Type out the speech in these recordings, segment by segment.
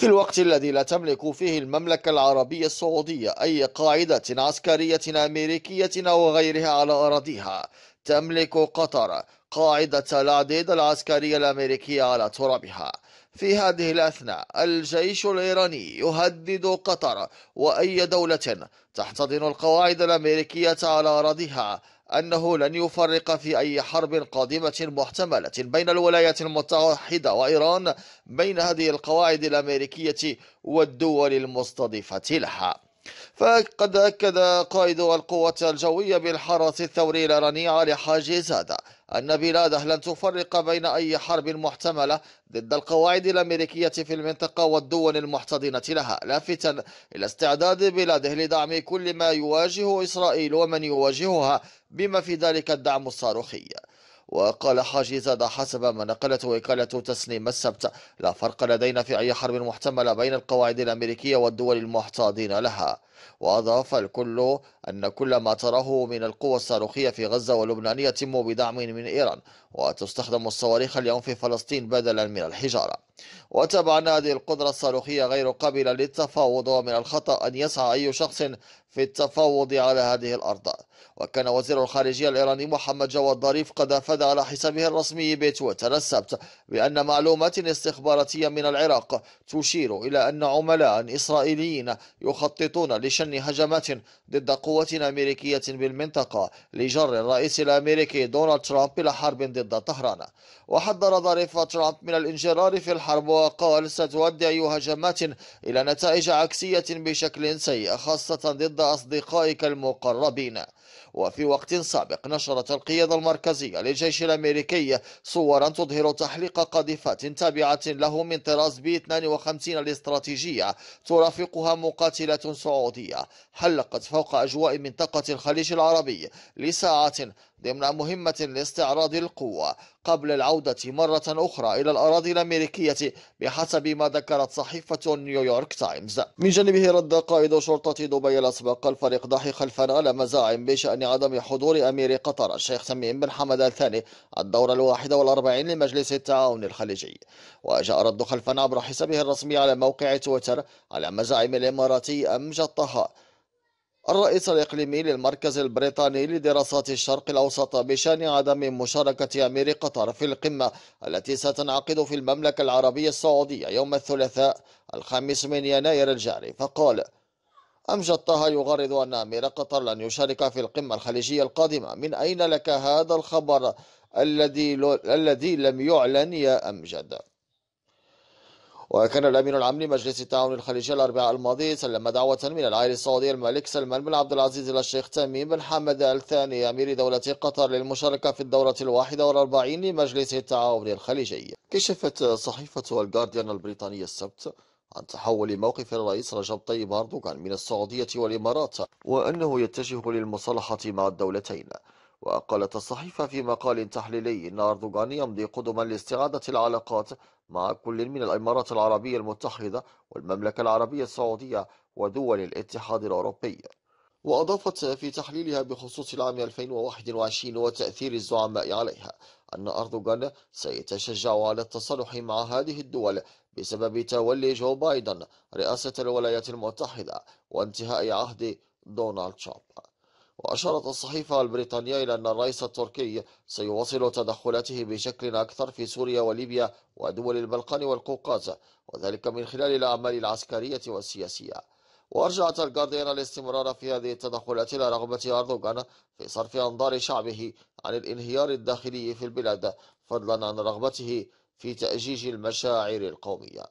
في الوقت الذي لا تملك فيه المملكة العربية السعودية أي قاعدة عسكرية أمريكية أو غيرها على أراضيها تملك قطر قاعدة العديد العسكرية الأمريكية على ترابها في هذه الأثناء الجيش الإيراني يهدد قطر وأي دولة تحتضن القواعد الأمريكية على أراضيها أنه لن يفرق في أي حرب قادمة محتملة بين الولايات المتحدة وإيران بين هذه القواعد الأمريكية والدول المستضيفة لها فقد أكد قائد القوة الجوية بالحرس الثوري الإيراني علي حاجي زادة أن بلاده لن تفرق بين أي حرب محتملة ضد القواعد الأمريكية في المنطقة والدول المحتضنة لها لافتا إلى استعداد بلاده لدعم كل ما يواجه إسرائيل ومن يواجهها بما في ذلك الدعم الصاروخي وقال حاجي زاد حسب ما نقلته وكالة تسنيم السبت لا فرق لدينا في أي حرب محتملة بين القواعد الأمريكية والدول المحتاضين لها وأضاف الكل أن كل ما تراه من القوى الصاروخية في غزة ولبنان يتم بدعم من إيران وتستخدم الصواريخ اليوم في فلسطين بدلا من الحجارة وتبع أن هذه القدرة الصاروخية غير قابلة للتفاوض ومن الخطأ أن يسعى أي شخص في التفاوض على هذه الأرض وكان وزير الخارجية الإيراني محمد جواد ظريف قد أفاد على حسابه الرسمي بتويتر السبت بأن معلومات استخباراتية من العراق تشير إلى أن عملاء إسرائيليين يخططون لشن هجمات ضد قوة أمريكية بالمنطقة لجر الرئيس الأمريكي دونالد ترامب إلى حرب ضد ضد طهران وحذر ظريف ترامب من الانجرار في الحرب وقال أي هجمات إلى نتائج عكسية بشكل سيء خاصة ضد أصدقائك المقربين وفي وقت سابق نشرت القيادة المركزية للجيش الأمريكي صورا تظهر تحليق قذيفات تابعة له من طراز بي 52 الاستراتيجية ترافقها مقاتلات سعودية حلقت فوق أجواء منطقة الخليج العربي لساعات ضمن مهمة لاستعراض القوة قبل العودة مرة أخرى إلى الأراضي الأمريكية بحسب ما ذكرت صحيفة نيويورك تايمز من جانبه رد قائد شرطة دبي الأسبق الفريق ضحي خلفا على مزاعم بشأن بشأن عدم حضور أمير قطر الشيخ تميم بن حمد الثاني الدورة الواحدة والأربعين لمجلس التعاون الخليجي وجاء رد خلفا عبر حسابه الرسمي على موقع تويتر على مزاعم الإماراتي أمجد طه الرئيس الإقليمي للمركز البريطاني لدراسات الشرق الأوسط بشأن عدم مشاركة أمير قطر في القمة التي ستنعقد في المملكة العربية السعودية يوم الثلاثاء الخامس من يناير الجاري فقال أمجد طه يغرد أن أمير قطر لن يشارك في القمة الخليجية القادمة من أين لك هذا الخبر الذي, الذي لم يعلن يا أمجد وكان الأمين العام لمجلس التعاون الخليجي الأربعاء الماضي سلم دعوة من العائل السعودي الملك سلمان بن عبد العزيز إلى الشيخ تميم بن حمد الثاني أمير دولة قطر للمشاركة في الدورة الواحدة والأربعين لمجلس التعاون الخليجي كشفت صحيفة الجارديان البريطانية السبت عن تحول موقف الرئيس رجب طيب أردوغان من السعودية والإمارات وأنه يتجه للمصالحة مع الدولتين وقالت الصحيفة في مقال تحليلي أن أردوغان يمضي قدما لاستعادة العلاقات مع كل من الإمارات العربية المتحدة والمملكة العربية السعودية ودول الاتحاد الأوروبي وأضافت في تحليلها بخصوص العام 2021 وتأثير الزعماء عليها أن أردوغان سيتشجع على التصالح مع هذه الدول بسبب تولي جو بايدن رئاسة الولايات المتحدة وانتهاء عهد دونالد ترامب وأشارت الصحيفة البريطانية إلى أن الرئيس التركي سيواصل تدخلاته بشكل أكثر في سوريا وليبيا ودول البلقان والقوقاز وذلك من خلال الأعمال العسكرية والسياسية وأرجعت الجارديان الاستمرار في هذه التدخلات إلى رغبة أردوغان في صرف أنظار شعبه عن الانهيار الداخلي في البلاد فضلا عن رغبته في تأجيج المشاعر القومية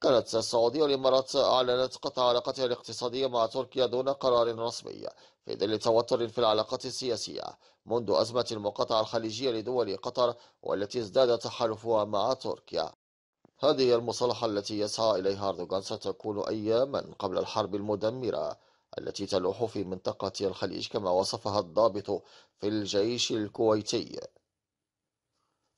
كانت السعودية والإمارات أعلنت قطع علاقتها الاقتصادية مع تركيا دون قرار رسمي في ظل توتر في العلاقات السياسية منذ أزمة المقاطعة الخليجية لدول قطر والتي ازداد تحالفها مع تركيا هذه المصالحة التي يسعى إليها أردوغان ستكون أياما قبل الحرب المدمرة التي تلوح في منطقة الخليج كما وصفها الضابط في الجيش الكويتي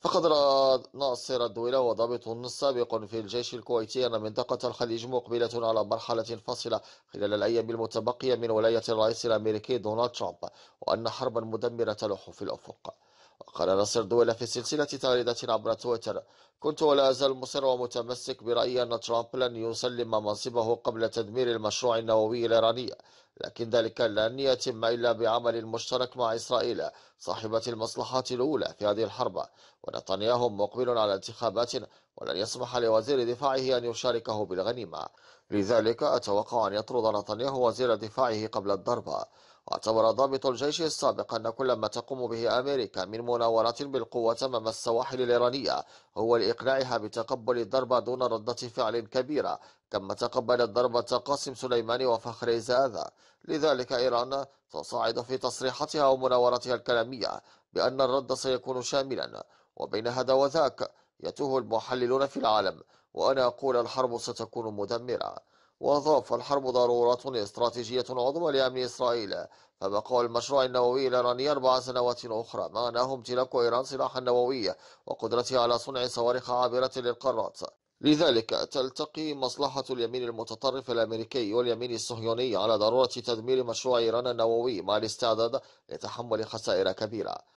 فقد رأى ناصر الدولة وضابط سابق في الجيش الكويتي أن منطقة الخليج مقبلة على مرحلة فاصلة خلال الأيام المتبقية من ولاية الرئيس الأمريكي دونالد ترامب وأن حربا مدمرة تلوح في الأفق وقال ناصر دولة في سلسلة تغريدة عبر تويتر كنت ولا أزال مصر ومتمسك برأيي أن ترامب لن يسلم منصبه قبل تدمير المشروع النووي الإيراني لكن ذلك لن يتم إلا بعمل مشترك مع إسرائيل صاحبة المصلحات الأولى في هذه الحرب ونتنياهو مقبل على انتخابات ولن يسمح لوزير دفاعه أن يشاركه بالغنيمة لذلك أتوقع أن يطرد نتنياهو وزير دفاعه قبل الضربة واعتبر ضابط الجيش السابق أن كل ما تقوم به أمريكا من مناورات بالقوة أمام السواحل الإيرانية هو لإقناعها بتقبل الضربة دون ردة فعل كبيرة كما تقبلت ضربة قاسم سليماني وفخر زاذا لذلك إيران تصاعد في تصريحاتها ومناوراتها الكلامية بأن الرد سيكون شاملا وبين هذا وذاك يتوه المحللون في العالم وأنا أقول الحرب ستكون مدمرة وأضاف الحرب ضرورة استراتيجية عظمى لأمن إسرائيل فبقاء المشروع النووي الإيراني أربع سنوات أخرى معناه امتلاك إيران سلاحا نوويا وقدرتها على صنع صواريخ عابرة للقارات لذلك تلتقي مصلحة اليمين المتطرف الأمريكي واليمين الصهيوني على ضرورة تدمير مشروع إيران النووي مع الاستعداد لتحمل خسائر كبيرة